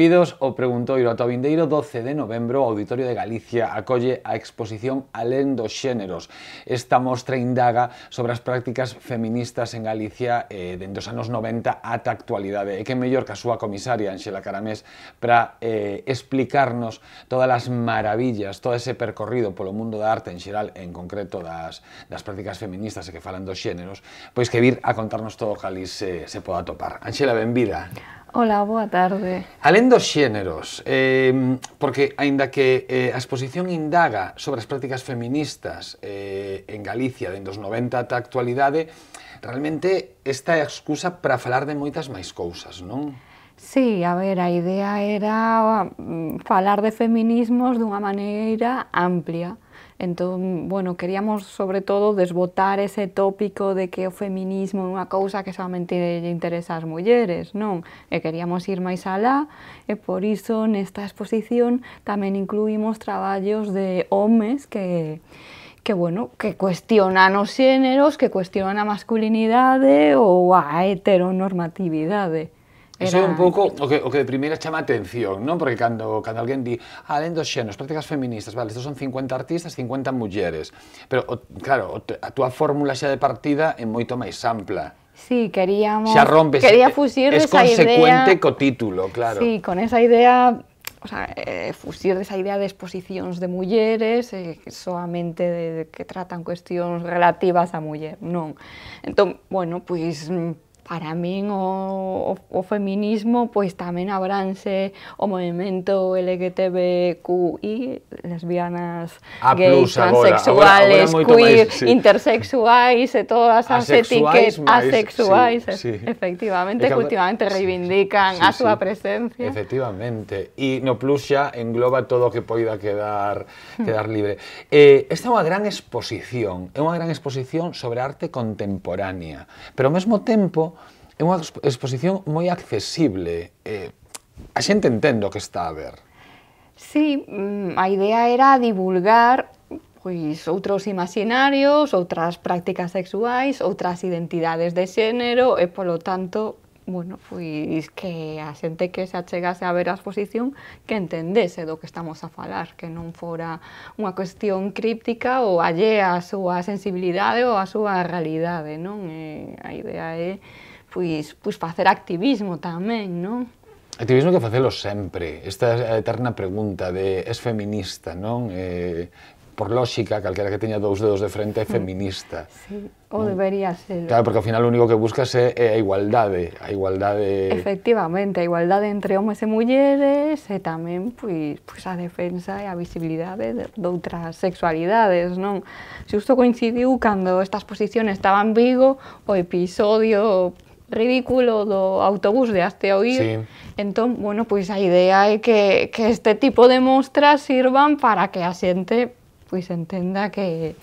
Benvidos ao Preguntoiro ata o vindeiro 12 de novembro o Auditorio de Galicia acolle a exposición Alén dos Xéneros. Esta mostra indaga sobre as prácticas feministas en Galicia eh, dende os anos 90 ata a actualidade. E que mellor que a súa comisaria, Anxela Caramés, para eh, explicarnos todas as maravillas, todo ese percorrido polo mundo da arte en xeral, en concreto das, das prácticas feministas e que falan dos xéneros, pois que vir a contarnos todo o que ali se, se poda topar. Anxela, benvida. Ola, boa tarde. Alén dos xéneros, eh, porque, aínda que eh, a exposición indaga sobre as prácticas feministas eh, en Galicia dende os 90 ata a actualidade, realmente esta é a excusa para falar de moitas máis cousas, non? Sí, a ver, a idea era mm, falar de feminismos dunha maneira amplia. Entón, bueno, queríamos sobre todo desbotar ese tópico de que o feminismo é unha cousa que solamente lle interesa ás mulleres, non? E queríamos ir máis alá e por iso nesta exposición tamén incluímos traballos de homes que que, bueno, que cuestionan os xéneros, que cuestionan a masculinidade ou a heteronormatividade. Era... Eso é un pouco o que, o que de primeira chama a atención, non? Porque cando, cando alguén di, ah, alén dos xenos, prácticas feministas, vale, estos son 50 artistas, 50 mulleres. Pero, o, claro, a túa fórmula xa de partida é moito máis ampla. Sí, queríamos... Xa rompes. Quería fusir es esa idea... É consecuente co título, claro. Sí, con esa idea o sea, eh, fusir desa idea de exposicións de mulleres eh, soamente de, de que tratan cuestións relativas á muller, non. Entón, bueno, pois pues, mm, para min o, o, o feminismo pois tamén abranse o movimento LGTBQI, lesbianas, A ah, gays, plus, transexuales, agora, agora queer, máis, sí. intersexuais e todas as asexuais, etiquetas máis, asexuais, sí, sí. efectivamente, que últimamente reivindican sí, sí, a súa sí. presencia. Efectivamente, e no plus xa engloba todo o que poida quedar hmm. quedar libre. Eh, esta é unha gran exposición, é unha gran exposición sobre arte contemporánea, pero ao mesmo tempo é unha exposición moi accesible. Eh, a xente entende o que está a ver. Sí, mm, a idea era divulgar pois outros imaginarios, outras prácticas sexuais, outras identidades de xénero e polo tanto, bueno, pois que a xente que se achegase a ver a exposición que entendese do que estamos a falar, que non fora unha cuestión críptica ou allea a súa sensibilidade ou a súa realidade, non? E a idea é pois, pois facer activismo tamén, non? Activismo que facelo sempre. Esta eterna pregunta de es feminista, non? Eh, por lógica, calquera que teña dous dedos de frente é mm. feminista. Sí, ou debería ser. Claro, porque ao final o único que buscas é, é a igualdade, a igualdade... Efectivamente, a igualdade entre homes e mulleres e tamén pois, pois a defensa e a visibilidade de, outras sexualidades, non? Xusto coincidiu cando estas exposición estaba en Vigo o episodio ridículo do autobús de até ao ir. Sí. Entón, bueno, pois a idea é que, que este tipo de mostras sirvan para que a xente pois entenda que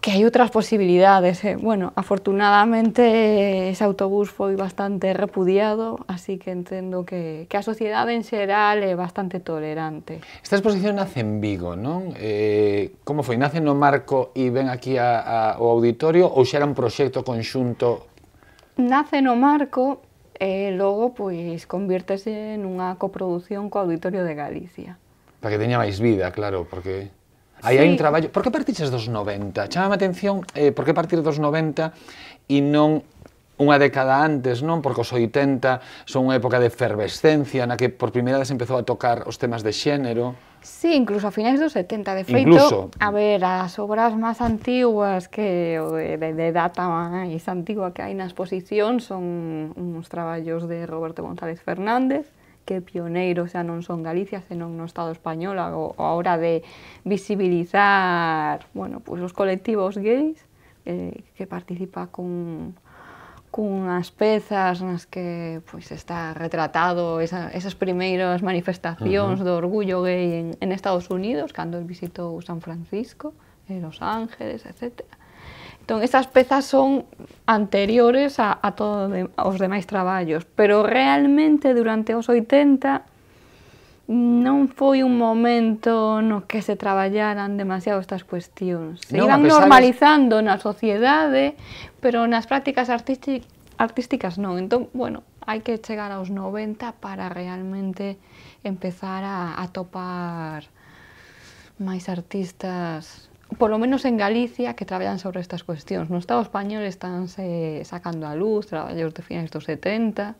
que hai outras posibilidades. Eh? Bueno, afortunadamente ese autobús foi bastante repudiado, así que entendo que, que a sociedade en xeral é bastante tolerante. Esta exposición nace en Vigo, non? Eh, como foi? Nace no marco e ven aquí a, a, ao auditorio ou xa era un proxecto conxunto Nace no marco e logo pois convírtese nunha coprodución co Auditorio de Galicia. Para que teña máis vida, claro, porque aí sí. hai un traballo. Por que partiches dos 90? Chama a atención eh, por que partir dos 90 e non unha década antes, non? Porque os 80 son unha época de efervescencia na que por primeira vez empezou a tocar os temas de xénero. Sí, incluso a finales de los 70. De feito, a ver, las obras más antiguas que de, data máis antigua que en la exposición son unos traballos de Roberto González Fernández, que pioneiro sea, no son Galicia, senón no Estado español a, ahora hora de visibilizar, bueno, pues os colectivos gays eh, que participa con cunhas pezas nas que pois, está retratado esa, esas primeiras manifestacións uh -huh. do orgullo gay en, en Estados Unidos, cando el visitou San Francisco, e Los Ángeles, etc. Entón, esas pezas son anteriores a, a todos de, os demais traballos, pero realmente durante os 80 non foi un momento no que se traballaran demasiado estas cuestións. Se non, iban normalizando de... na sociedade, pero nas prácticas artísticas non. Entón, bueno, hai que chegar aos 90 para realmente empezar a, a topar máis artistas polo menos en Galicia, que traballan sobre estas cuestións. No Estado español estánse sacando a luz traballos de finais dos 70,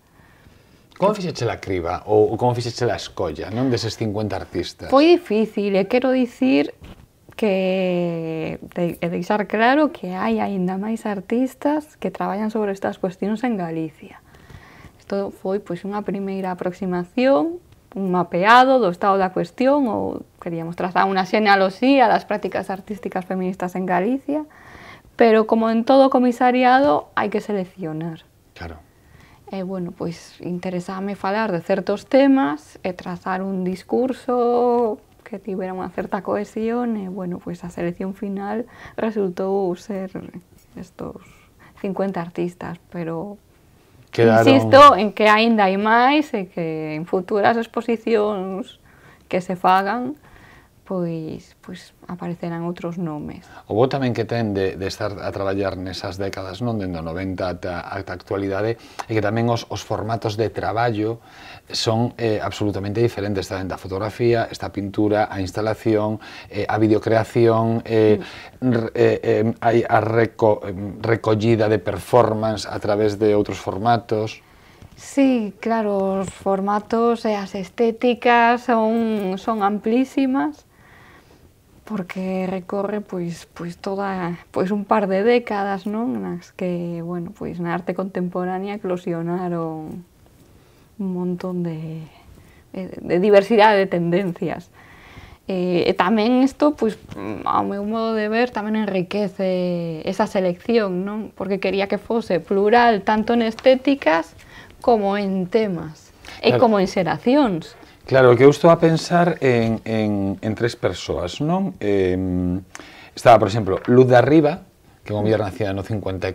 Como fixeche la criba ou como fixeche la escolla non deses 50 artistas? Foi difícil e quero dicir que de, deixar claro que hai aínda máis artistas que traballan sobre estas cuestións en Galicia. Isto foi pois unha primeira aproximación, un mapeado do estado da cuestión ou queríamos trazar unha xenealoxía das prácticas artísticas feministas en Galicia, pero como en todo comisariado hai que seleccionar. Claro. E, bueno, pois interesábame falar de certos temas e trazar un discurso que tivera unha certa cohesión e, bueno, pois a selección final resultou ser estos 50 artistas, pero Quedaron... insisto en que aínda hai máis e que en futuras exposicións que se fagan pois, pois aparecerán outros nomes. O bo tamén que ten de, de estar a traballar nesas décadas, non dende o 90 ata, ata a actualidade, é que tamén os, os formatos de traballo son eh, absolutamente diferentes. Está a da fotografía, está a pintura, a instalación, eh, a videocreación, eh, mm. re, eh, hai eh, a reco, recollida de performance a través de outros formatos. Sí, claro, os formatos e as estéticas son, son amplísimas porque recorre pois pois toda pois un par de décadas, non, nas que, bueno, pois na arte contemporánea eclosionaron un montón de de diversidade de tendencias. Eh, e tamén isto, pois, ao meu modo de ver, tamén enriquece esa selección, non? Porque quería que fose plural tanto en estéticas como en temas e claro. como en xeracións. Claro, que eu estou a pensar en, en, en tres persoas, non? Eh, estaba, por exemplo, Luz da Arriba, que é unha muller nacida no 54,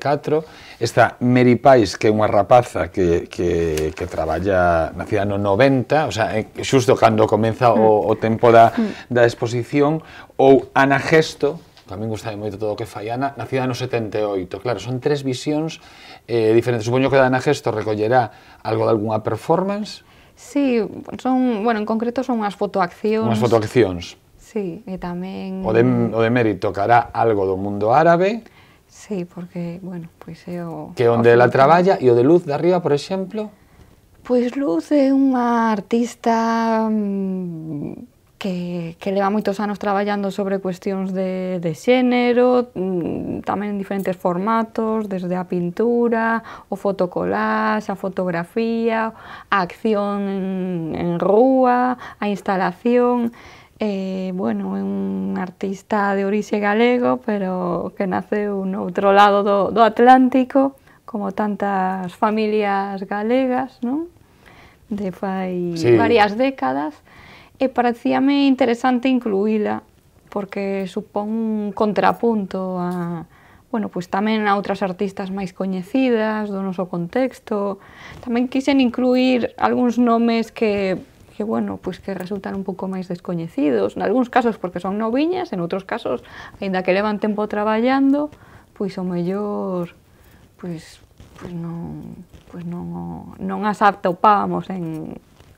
está Mary Pais, que é unha rapaza que, que, que traballa nacida no 90, o sea, xusto cando comeza o, o tempo da, da exposición, ou Ana Gesto, tamén gusta moito todo o que fai Ana, nacida no 78. Claro, son tres visións eh, diferentes. Supoño que Ana Gesto recollerá algo de algunha performance, Sí, son, bueno, en concreto son unhas fotoaccións. Unhas fotoaccións. Sí, e tamén... O de, o de Meri tocará algo do mundo árabe. Sí, porque, bueno, pois pues é o... Que onde ela traballa e o de Luz de arriba, por exemplo? Pois Luz é unha artista mm, que, que leva moitos anos traballando sobre cuestións de, de xénero, mm, tamén en diferentes formatos, desde a pintura, o fotocolás, a fotografía, a acción en, en rúa, a instalación... Eh, bueno, é un artista de orixe galego, pero que naceu no outro lado do, do Atlántico, como tantas familias galegas, non? De fai sí. varias décadas e parecíame interesante incluíla porque supón un contrapunto a bueno, pois tamén a outras artistas máis coñecidas do noso contexto. Tamén quixen incluir algúns nomes que que bueno, pois que resultan un pouco máis descoñecidos, nalgúns casos porque son noviñas, en outros casos, aínda que levan tempo traballando, pois o mellor pois pois non pois non non as atopábamos en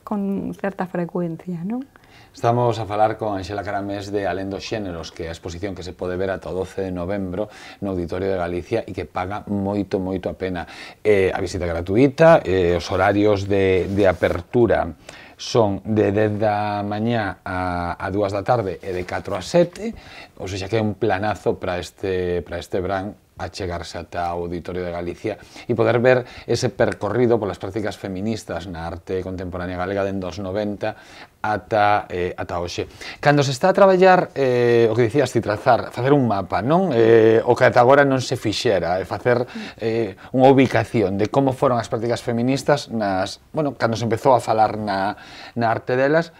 con certa frecuencia, non? Estamos a falar con Anxela Caramés de Alendo Xéneros, que é a exposición que se pode ver ata o 12 de novembro no Auditorio de Galicia e que paga moito, moito a pena. Eh, a visita gratuita, eh, os horarios de, de apertura son de 10 da mañá a, a 2 da tarde e de 4 a 7, ou seja que é un planazo para este, para este verán a chegarse ata o Auditorio de Galicia e poder ver ese percorrido polas prácticas feministas na arte contemporánea galega den os 90 ata, eh, ata hoxe. Cando se está a traballar, eh, o que dicías ti, trazar, facer un mapa, non? Eh, o que ata agora non se fixera, é facer eh, unha ubicación de como foron as prácticas feministas nas, bueno, cando se empezou a falar na, na arte delas,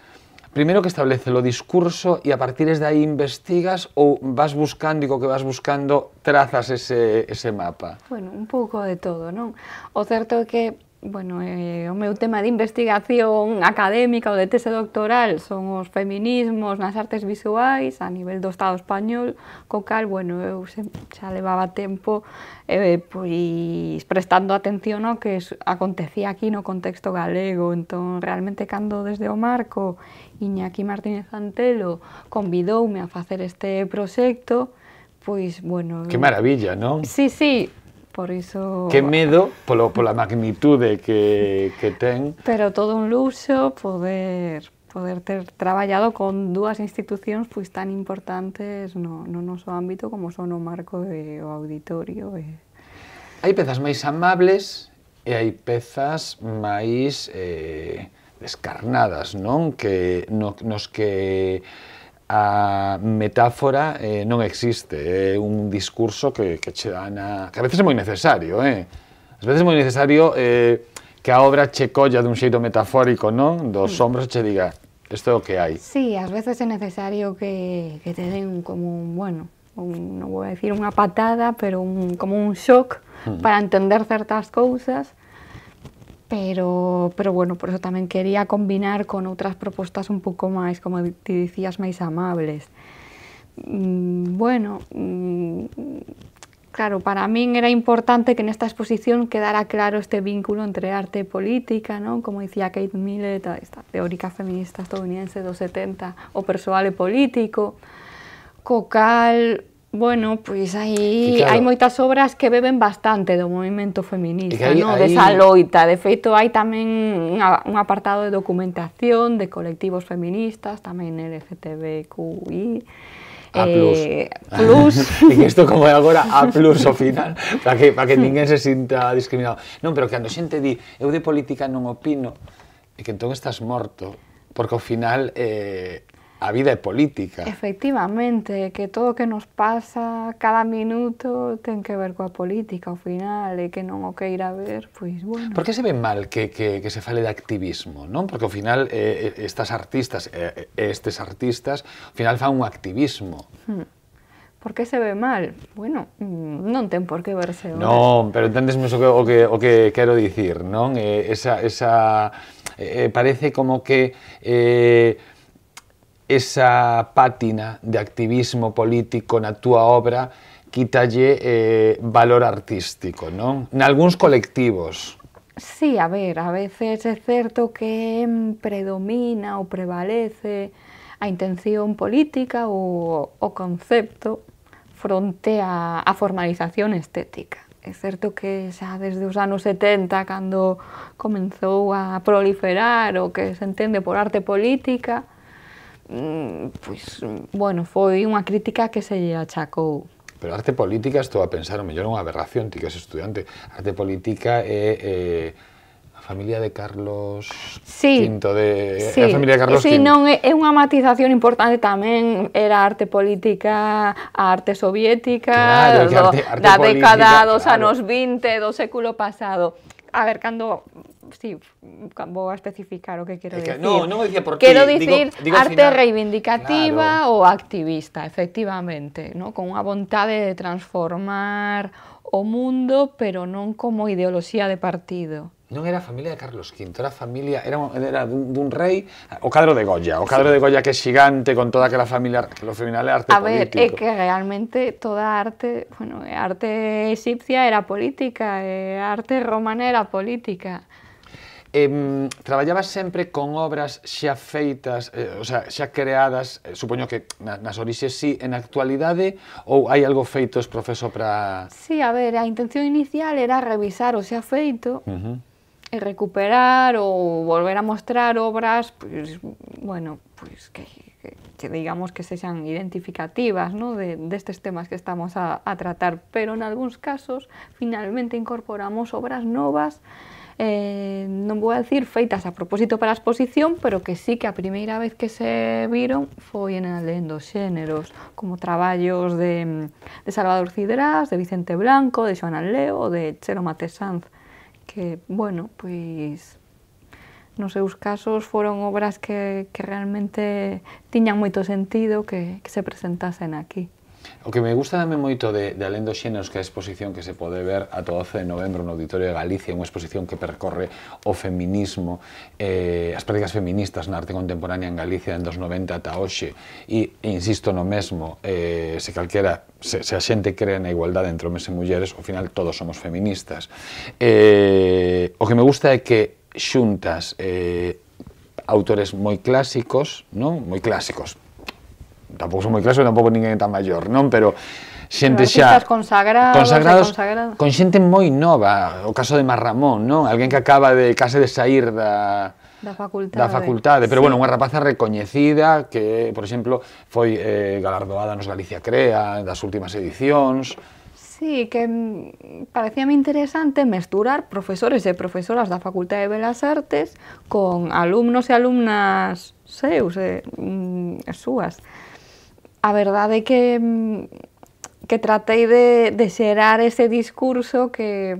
primeiro que establece o discurso e a partir de aí investigas ou vas buscando digo que vas buscando trazas ese, ese mapa? Bueno, un pouco de todo, non? O certo é que bueno, eh, o meu tema de investigación académica ou de tese doctoral son os feminismos nas artes visuais a nivel do Estado español, co cal, bueno, eu xa levaba tempo eh, pois prestando atención ao que acontecía aquí no contexto galego, entón realmente cando desde o marco Iñaki Martínez Antelo convidoume a facer este proxecto, pois, bueno... Que maravilla, non? Sí, sí, por iso... Que medo, polo, pola magnitude que, que ten. Pero todo un luxo poder poder ter traballado con dúas institucións pois tan importantes no, no noso ámbito como son o marco e o auditorio. E... Hai pezas máis amables e hai pezas máis eh, descarnadas, non? Que no, nos que a metáfora eh, non existe, é eh, un discurso que, que che dan a... que a veces é moi necesario, eh? A veces é moi necesario eh, que a obra che colla dun xeito metafórico, non? Dos sombras che diga, isto é o que hai. Sí, ás veces é necesario que, que te den como un, bueno, un, non vou decir unha patada, pero un, como un shock hmm. para entender certas cousas, pero, pero bueno, por eso también quería combinar con otras propuestas un poco más, como te decías, más amables. Mm, bueno, mm, Claro, para mí era importante que en esta exposición quedara claro este vínculo entre arte y política, como decía Kate Millett, esta teórica feminista estadounidense de los 70, o personal político, cocal. Bueno, pois aí claro, hai moitas obras que beben bastante do movimento feminista, hai, no? Hai... desa loita. De feito, hai tamén unha, un apartado de documentación de colectivos feministas, tamén LGTBQI. A plus. Eh, plus. e isto como é agora A plus ao final, para que, para que ninguén se sinta discriminado. Non, pero cando xente di, eu de política non opino, e que entón estás morto, porque ao final eh, a vida é política. Efectivamente, que todo o que nos pasa cada minuto ten que ver coa política ao final, e que non o queira ver, pois bueno. Por que se ve mal que, que, que se fale de activismo, non? Porque ao final eh, eh estas artistas, eh, eh, estes artistas, ao final fan un activismo. Hmm. Por que se ve mal? Bueno, mm, non ten por que verse Non, Non, pero enténdesme o que, o que, o que quero dicir, non? Eh, esa, esa, eh, eh parece como que... Eh, esa pátina de activismo político na túa obra quítalle eh, valor artístico, non? Nalgúns colectivos. Sí, a ver, a veces é certo que predomina ou prevalece a intención política ou o concepto fronte a, a formalización estética. É certo que xa desde os anos 70, cando comenzou a proliferar o que se entende por arte política, pois, bueno, foi unha crítica que se lle achacou. Pero arte política estou a pensar, o mellor unha aberración, ti que és estudiante. Arte política é... Eh, familia de Carlos sí, V de sí, a familia de Carlos sí, V. non é, é unha matización importante tamén era arte política, a arte soviética, claro, do, arte, arte da política, década dos claro. anos 20 do século pasado. A ver, cando sí, vou a especificar o que quero dicir. No, non dicía por ti. Quero dicir digo, digo arte final. reivindicativa claro. ou activista, efectivamente, no? con unha vontade de transformar o mundo, pero non como ideoloxía de partido non era familia de Carlos V, era familia, era, era dun, dun rei, o cadro de Goya, o cadro sí. de Goya que é xigante con toda aquela familia, que lo final é arte a político. A ver, é que realmente toda arte, bueno, arte egipcia era política, e arte romana era política. Eh, traballabas sempre con obras xa feitas, eh, o sea, xa creadas, eh, supoño que na, nas orixes sí, en actualidade, ou hai algo feito, profeso, para... Sí, a ver, a intención inicial era revisar o xa feito, uh -huh recuperar o volver a mostrar obras, pues, bueno, pues que, digamos que sean identificativas ¿no? de, estos temas que estamos a, tratar, pero en algunos casos finalmente incorporamos obras novas, eh, no voy a decir feitas a propósito para exposición, pero que sí que a primera vez que se vieron fue en el dos como trabajos de, Salvador Cidrás, de Vicente Blanco, de Joan Leo, de Chelo Matesanz, Sanz, que, bueno, pois nos seus casos foron obras que, que realmente tiñan moito sentido que, que se presentasen aquí. O que me gusta dame moito de, de Alendo Xenos que a exposición que se pode ver a 12 de novembro no Auditorio de Galicia, unha exposición que percorre o feminismo, eh, as prácticas feministas na arte contemporánea en Galicia en dos 90 ata hoxe, e, e insisto no mesmo, eh, se calquera, se, se a xente cree na igualdade entre homens e mulleres, ao final todos somos feministas. Eh, o que me gusta é que xuntas eh, autores moi clásicos, non? Moi clásicos, tampouco son moi claro, tampouco ninguén tan maior, non? Pero xente xa consagrados, consagrados consagrados. con xente moi nova, o caso de Marramón, non? Alguén que acaba de case de sair da da facultade. Da facultade, pero sí. bueno, unha rapaza recoñecida que, por exemplo, foi eh, galardoada nos Galicia Crea das últimas edicións. Sí, que mm, parecíame interesante mesturar profesores e profesoras da Facultade de Belas Artes con alumnos e alumnas seus, e, mm, súas a verdade é que mm, que tratei de, de xerar ese discurso que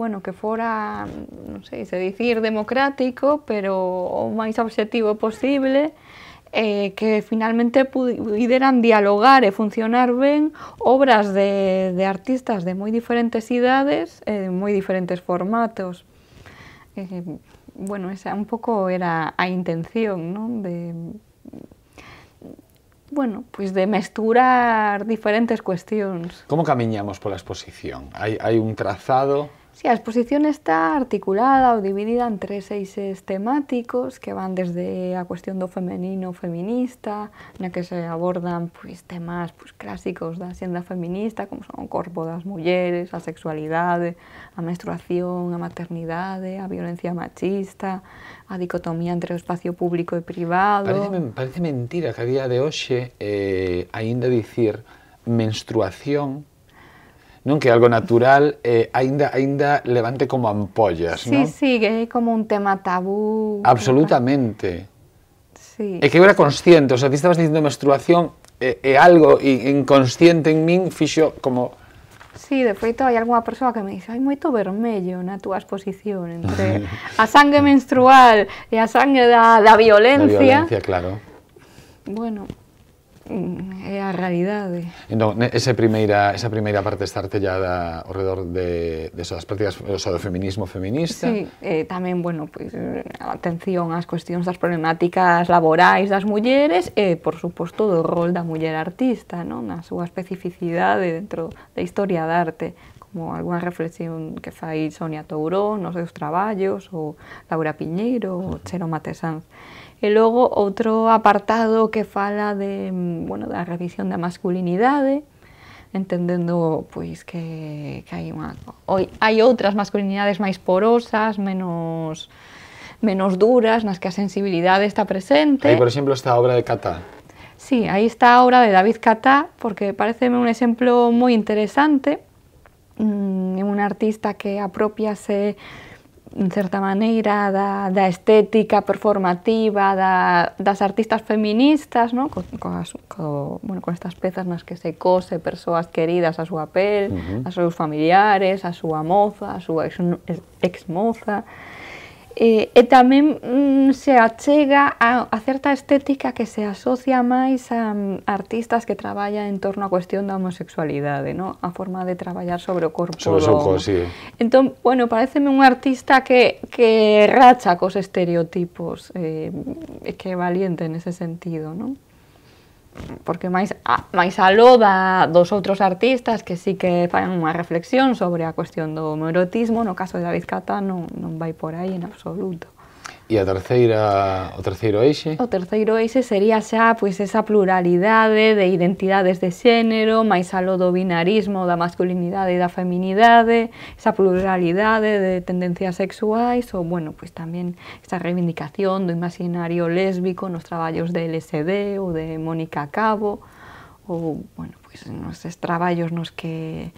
bueno, que fora, mm, non sei se dicir democrático, pero o máis obxectivo posible, eh, que finalmente puderan dialogar e funcionar ben obras de, de artistas de moi diferentes idades e eh, de moi diferentes formatos. Eh, bueno, esa un pouco era a intención, non? De, bueno, pues de mesturar diferentes cuestiones. ¿Cómo caminamos por la exposición? ¿Hay un trazado Sí, a exposición está articulada ou dividida en tres eixes temáticos que van desde a cuestión do femenino feminista, na que se abordan pois, temas pois, clásicos da xenda feminista, como son o corpo das mulleres, a sexualidade, a menstruación, a maternidade, a violencia machista, a dicotomía entre o espacio público e privado... Parece, parece mentira que a día de hoxe eh, aínda dicir menstruación non que algo natural eh, aínda aínda levante como ampollas, sí, non? Sí, sí, que é como un tema tabú. Absolutamente. Sí. E que eu era consciente, o sea, ti estabas dicindo menstruación e, eh, eh, algo inconsciente en min fixo como Sí, de feito hai algunha persoa que me dixo, hai moito vermello na túa exposición entre a sangue menstrual e a sangue da, da violencia. Da violencia, claro. Bueno, é a realidade. Entón, esa primeira, esa primeira parte está artellada ao redor de, de so, das prácticas so, do feminismo feminista. Sí, eh, tamén, bueno, pues, pois, atención ás cuestións das problemáticas laborais das mulleres e, eh, por suposto, do rol da muller artista, non? na súa especificidade dentro da historia da arte como algunha reflexión que fai Sonia Touró nos seus traballos, ou Laura Piñeiro, ou Xero Matesanz. E logo outro apartado que fala de, bueno, da revisión da masculinidade, entendendo pois que, que hai unha hai outras masculinidades máis porosas, menos menos duras, nas que a sensibilidade está presente. Aí, por exemplo, está a obra de Catá. Sí, aí está a obra de David Catá, porque pareceme un exemplo moi interesante mm, un artista que apropiase en certa maneira da, da estética performativa da, das artistas feministas no? co, as, co, bueno, con estas pezas nas que se cose persoas queridas a súa pel, uh -huh. aos seus familiares, a súa moza, a súa ex, ex moza eh, e tamén mm, se achega a, a certa estética que se asocia máis a, a mm, artistas que traballan en torno á cuestión da homosexualidade, no? a forma de traballar sobre o corpo sobre do Sí. Entón, bueno, pareceme un artista que, que racha cos estereotipos, eh, que é valiente ese sentido, non? porque máis, a, máis aló da, dos outros artistas que sí que fan unha reflexión sobre a cuestión do erotismo, no caso de David Cata non, non vai por aí en absoluto. E a terceira, o terceiro eixe? O terceiro eixe sería xa pois esa pluralidade de identidades de xénero, máis aló do binarismo, da masculinidade e da feminidade, esa pluralidade de tendencias sexuais ou, bueno, pois tamén esa reivindicación do imaginario lésbico nos traballos de LSD ou de Mónica Cabo ou, bueno, pois nos traballos nos que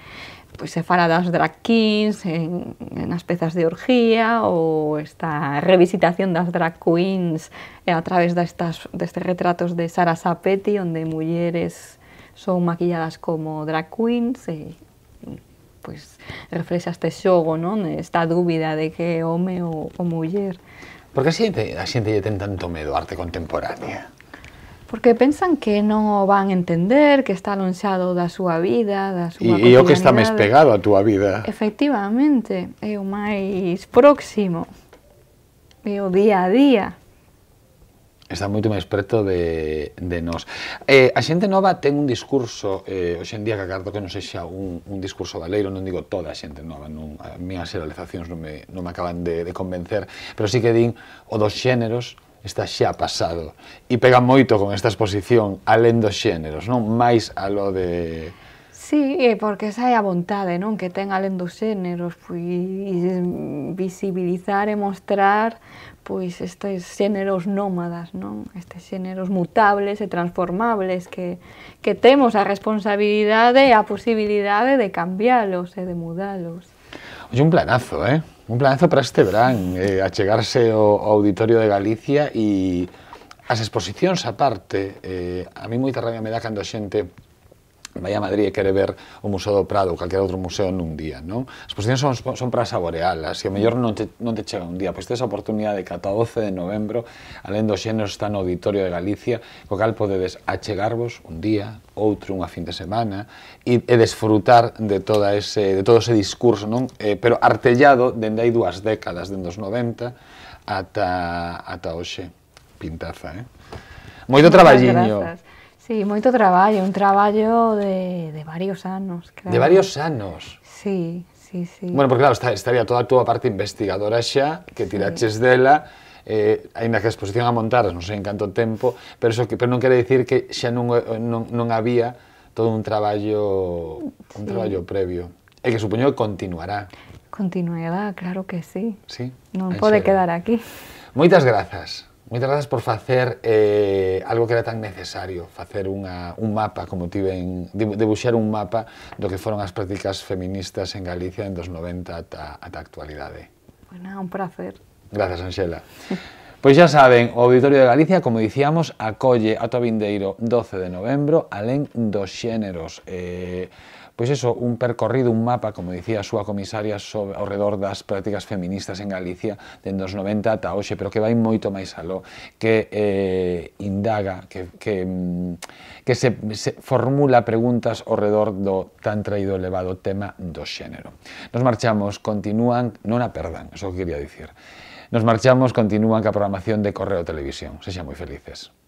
pois se fala das drag kings en, en as pezas de orgía ou esta revisitación das drag queens a través destas, destes retratos de Sara Sapetti onde mulleres son maquilladas como drag queens e pois reflexa este xogo, non? Esta dúbida de que é home ou, ou muller. Por que a xente, a xente lle ten tanto medo á arte contemporánea? porque pensan que non o van entender, que está lonxado da súa vida, da súa E, e o que está máis pegado á túa vida. Efectivamente, é o máis próximo, é o día a día. Está moito máis preto de, de nós. Eh, a xente nova ten un discurso, eh, hoxendía que agardo que non sexa un, un discurso valeiro, non digo toda a xente nova, non, a mí as generalizacións non me, non me acaban de, de convencer, pero sí que din o dos xéneros, está xa pasado. E pega moito con esta exposición, alén dos xéneros, non? Mais lo de... Sí, porque esa é a vontade, non? Que ten alén dos xéneros, pois visibilizar e mostrar pois estes xéneros nómadas, non? Estes xéneros mutables e transformables que, que temos a responsabilidade e a posibilidade de cambiálos e de mudálos. E un planazo, eh? Un planazo para este verán, eh, achegarse ao, ao Auditorio de Galicia e as exposicións aparte, eh, a mí moita rabia me dá cando a xente vai a Madrid e quere ver o Museo do Prado ou calquera outro museo nun día, non? As exposicións son, son para saborealas e o mellor non te, non te chega un día, pois tes a oportunidade que ata 12 de novembro, alén do xénero está no Auditorio de Galicia, co cal podedes achegarvos un día, outro, unha fin de semana, e, e desfrutar de, toda ese, de todo ese discurso, non? Eh, pero artellado dende hai dúas décadas, dende os 90 ata, ata hoxe. Pintaza, eh? Moito traballiño. Gracias. Sí, moito traballo, un traballo de, de varios anos, Claro. De varios anos? Sí, sí, sí. Bueno, porque claro, está, estaría toda a túa parte investigadora xa, que tiraches sí. dela, eh, ainda que a exposición a montar, non sei en canto tempo, pero, eso que, pero non quere dicir que xa non, non, non había todo un traballo sí. un traballo previo. E que supoño que continuará. Continuará, claro que sí. Sí. Non pode quedar aquí. Moitas grazas. Moitas grazas por facer eh, algo que era tan necesario, facer unha, un mapa, como tiven, debuxar un mapa do que foron as prácticas feministas en Galicia en dos 90 ata, ata a actualidade. Bueno, un placer. Grazas, Anxela. Pois xa saben, o Auditorio de Galicia, como dicíamos, acolle a Tobindeiro 12 de novembro, alén dos xéneros. Eh, pois eso, un percorrido, un mapa, como dicía a súa comisaria, sobre, ao redor das prácticas feministas en Galicia dende os 90 ata hoxe, pero que vai moito máis aló, que eh, indaga, que, que, mm, que se, se formula preguntas ao redor do tan traído elevado tema do xénero. Nos marchamos, continúan, non a perdan, eso que quería dicir. Nos marchamos, continúan ca programación de Correo Televisión. Sexan moi felices.